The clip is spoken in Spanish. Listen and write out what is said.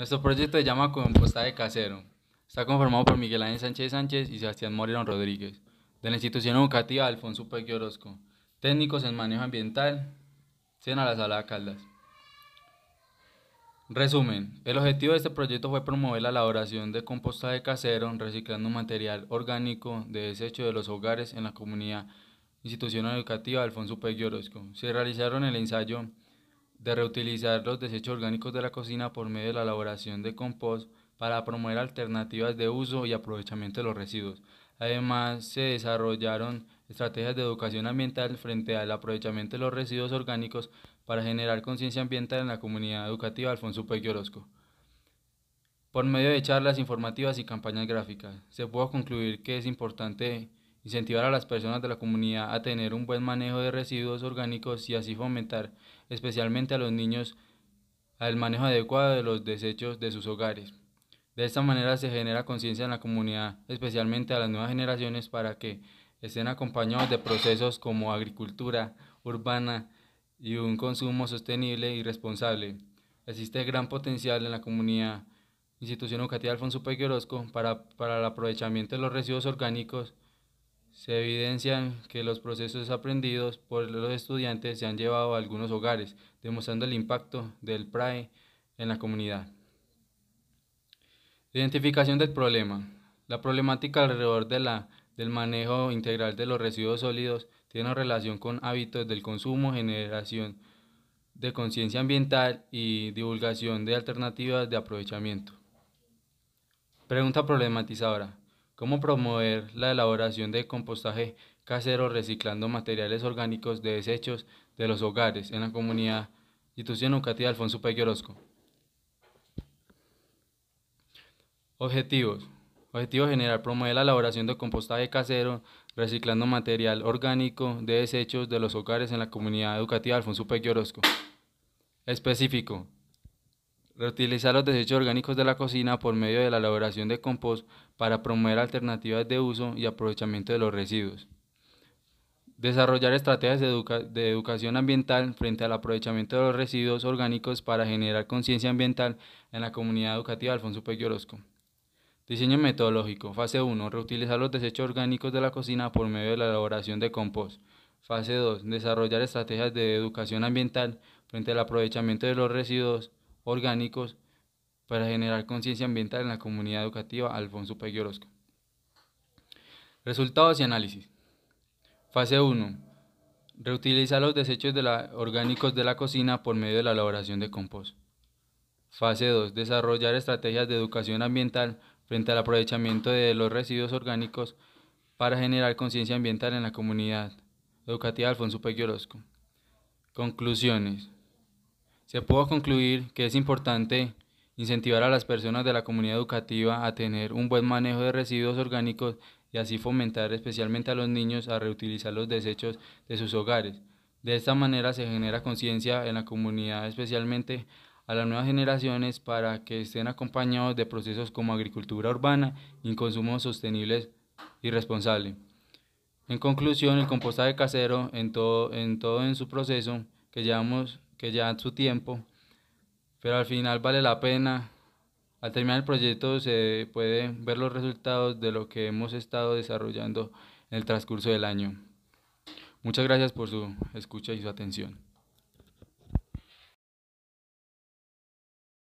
Nuestro proyecto se llama Composta de Casero. Está conformado por Miguel Ángel Sánchez Sánchez y Sebastián Moreno Rodríguez, de la institución educativa Alfonso Peque Orozco, técnicos en manejo ambiental, Cena la Sala de Caldas. Resumen, el objetivo de este proyecto fue promover la elaboración de composta de casero, reciclando material orgánico de desecho de los hogares en la comunidad institución educativa Alfonso Peque Orozco. Se realizaron el ensayo de reutilizar los desechos orgánicos de la cocina por medio de la elaboración de compost para promover alternativas de uso y aprovechamiento de los residuos. Además, se desarrollaron estrategias de educación ambiental frente al aprovechamiento de los residuos orgánicos para generar conciencia ambiental en la comunidad educativa Alfonso Peque Orozco. Por medio de charlas informativas y campañas gráficas, se pudo concluir que es importante incentivar a las personas de la comunidad a tener un buen manejo de residuos orgánicos y así fomentar especialmente a los niños el manejo adecuado de los desechos de sus hogares. De esta manera se genera conciencia en la comunidad, especialmente a las nuevas generaciones, para que estén acompañados de procesos como agricultura urbana y un consumo sostenible y responsable. Existe gran potencial en la comunidad Institución Educativa Alfonso P. Orozco para el aprovechamiento de los residuos orgánicos se evidencian que los procesos aprendidos por los estudiantes se han llevado a algunos hogares, demostrando el impacto del PRAE en la comunidad. Identificación del problema. La problemática alrededor de la, del manejo integral de los residuos sólidos tiene relación con hábitos del consumo, generación de conciencia ambiental y divulgación de alternativas de aprovechamiento. Pregunta problematizadora. Cómo promover la elaboración de compostaje casero reciclando materiales orgánicos de desechos de los hogares en la comunidad. Institución Educativa Alfonso Pequeño Orozco. Objetivos. Objetivo general, promover la elaboración de compostaje casero, reciclando material orgánico de desechos de los hogares en la comunidad educativa Alfonso Pequeño Orozco. Específico, Reutilizar los desechos orgánicos de la cocina por medio de la elaboración de compost para promover alternativas de uso y aprovechamiento de los residuos. Desarrollar estrategias de, educación ambiental frente al aprovechamiento de los residuos orgánicos para generar conciencia ambiental en la comunidad educativa Alfonso Peyorosco. Diseño metodológico. Fase 1. Reutilizar los desechos orgánicos de la cocina por medio de la elaboración de compost. Fase 2. Desarrollar estrategias de educación ambiental frente al aprovechamiento de los residuos orgánicos para generar conciencia ambiental en la comunidad educativa Alfonso Peguiorosco. Resultados y análisis. Fase 1. Reutilizar los desechos de orgánicos de la cocina por medio de la elaboración de compost. Fase 2. Desarrollar estrategias de educación ambiental frente al aprovechamiento de los residuos orgánicos para generar conciencia ambiental en la comunidad educativa Alfonso Peguiorosco. Conclusiones. Se pudo concluir que es importante incentivar a las personas de la comunidad educativa a tener un buen manejo de residuos orgánicos y así fomentar especialmente a los niños a reutilizar los desechos de sus hogares. De esta manera se genera conciencia en la comunidad, especialmente a las nuevas generaciones, para que estén acompañados de procesos como agricultura urbana y consumo sostenible y responsable. En conclusión, el compostaje casero en todo en, todo en su proceso que llevamos que ya su tiempo, pero al final vale la pena. Al terminar el proyecto se puede ver los resultados de lo que hemos estado desarrollando en el transcurso del año. Muchas gracias por su escucha y su atención.